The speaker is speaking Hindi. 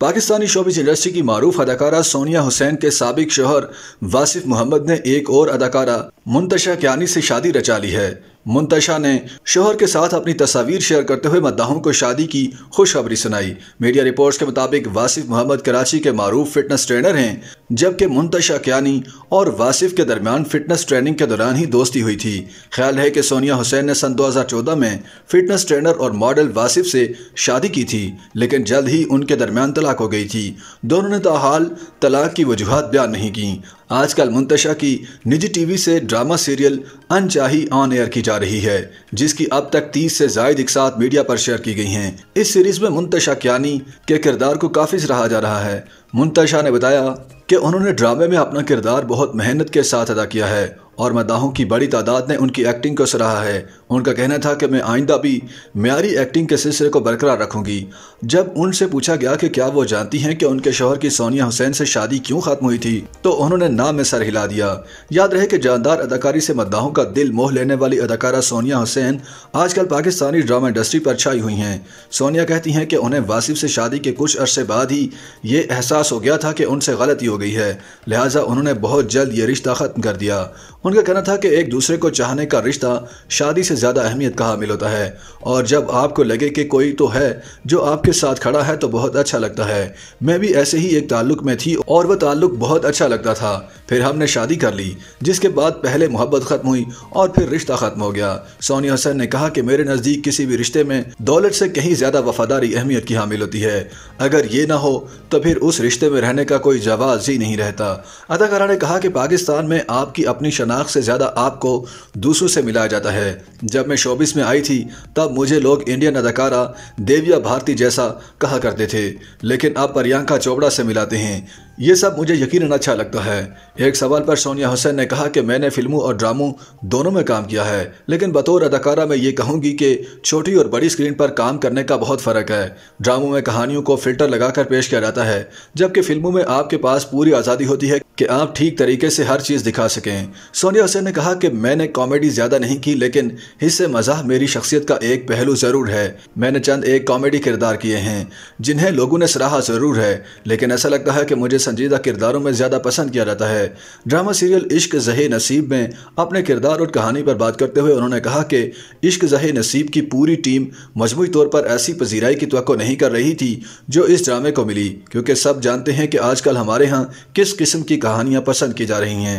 पाकिस्तानी शोबिस इंडस्ट्री की मरूफ अदाकारा सोनिया हुसैन के सबक शोहर वासिफ मोहम्मद ने एक और अदाकारा मुंतशा क्यानी से शादी रचा ली है मुंतशा ने शोहर के साथ अपनी तस्वीर शेयर करते हुए मद्दाहों को शादी की खुशखबरी सुनाई मीडिया रिपोर्ट्स के मुताबिक वासिफ मोहम्मद कराची के मरूफ फिटनेस ट्रेनर हैं जबकि मुंतशा क्यानी और वासिफ के दरमियान फिटनेस ट्रेनिंग के दौरान ही दोस्ती हुई थी ख्याल है कि सोनिया हुसैन ने सन चौदह में फिटनेस ट्रेनर और मॉडल वासिफ से शादी की थी लेकिन जल्द ही उनके दरमियान तलाक हो गई थी दोनों ने तो हाल तलाक की वजूहत बयान नहीं की आजकल मुंतशा की निजी टीवी से drama serial Anchahi on air की जा रही है जिसकी अब तक 30 से जायद इकसात मीडिया पर शेयर की गई हैं इस सीरीज में मुंतशा क्यानी के किरदार को काफी सराहा जा रहा है मुंतशा ने बताया कि उन्होंने ड्रामे में अपना किरदार बहुत मेहनत के साथ अदा किया है और मदाहों की बड़ी तादाद ने उनकी एक्टिंग को सराहा है उनका कहना था कि मैं आइंदा भी म्यारी एक्टिंग के सिलसिले को बरकरार रखूंगी जब उनसे पूछा गया कि क्या वो जानती हैं कि उनके शोहर की सोनिया हुसैन से शादी क्यों खत्म हुई थी तो उन्होंने नाम में सर हिला दिया याद रहे कि जानदार अदाकारी से मद्दाहों का दिल मोह लेने वाली अदाकारा सोनिया हुसैन आजकल पाकिस्तानी ड्रामा इंडस्ट्री पर छाई हुई हैं सोनिया कहती हैं कि उन्हें वासिफ से शादी के कुछ अरसे बाद ही ये एहसास हो गया था कि उनसे गलती हो गई है लिहाजा उन्होंने बहुत जल्द ये रिश्ता ख़त्म कर दिया उनका कहना था कि एक दूसरे को चाहने का रिश्ता शादी से ज़्यादा अहमियत का हामिल होता है और जब आपको लगे कि कोई तो है जो आपके साथ खड़ा है तो बहुत अच्छा लगता है मैं भी ऐसे ही एक ताल्लुक में थी और वह ताल्लुक बहुत अच्छा लगता था फिर हमने शादी कर ली जिसके बाद पहले मोहब्बत ख़त्म हुई और फिर रिश्ता ख़त्म हो गया सोनिया हसन ने कहा कि मेरे नज़दीक किसी भी रिश्ते में दौलत से कहीं ज़्यादा वफादारी अहमियत की हामिल होती है अगर ये ना हो तो फिर उस रिश्ते में रहने का कोई जवाब ही नहीं रहता अदाकारा ने कहा कि पाकिस्तान में आपकी अपनी शनाख्त शनाख्त से ज़्यादा आपको दूसरों से मिलाया जाता है जब मैं शोबिस में आई थी तब मुझे लोग इंडियन अदाकारा देविया भारती जैसा कहा करते थे लेकिन आप प्रियंका चोपड़ा से मिलाते हैं ये सब मुझे यकीन अच्छा लगता है एक सवाल पर सोनिया हुसैन ने कहा कि मैंने फिल्मों और ड्रामों दोनों में काम किया है लेकिन बतौर अदाकारा मैं ये कहूँगी कि छोटी और बड़ी स्क्रीन पर काम करने का बहुत फ़र्क है ड्रामों में कहानियों को फ़िल्टर लगाकर पेश किया जाता है जबकि फिल्मों में आपके पास पूरी आज़ादी होती है कि आप ठीक तरीके से हर चीज़ दिखा सकें सोनिया हुसैन ने कहा कि मैंने कॉमेडी ज़्यादा नहीं की लेकिन हिस्से मजाक मेरी शख्सियत का एक पहलू ज़रूर है मैंने चंद एक कॉमेडी किरदार किए हैं जिन्हें लोगों ने सराहा ज़रूर है लेकिन ऐसा लगता है कि मुझे संजीदा किरदारों में ज़्यादा पसंद किया जाता है ड्रामा सीरियल इश्क जहे नसीब में अपने किरदार और कहानी पर बात करते हुए उन्होंने कहा कि इश्क जहे नसीब की पूरी टीम मजमू तौर पर ऐसी पजीराई की तो नहीं कर रही थी जो इस ड्रामे को मिली क्योंकि सब जानते हैं कि आजकल हमारे यहाँ किस किस्म की कहानियाँ पसंद की जा रही हैं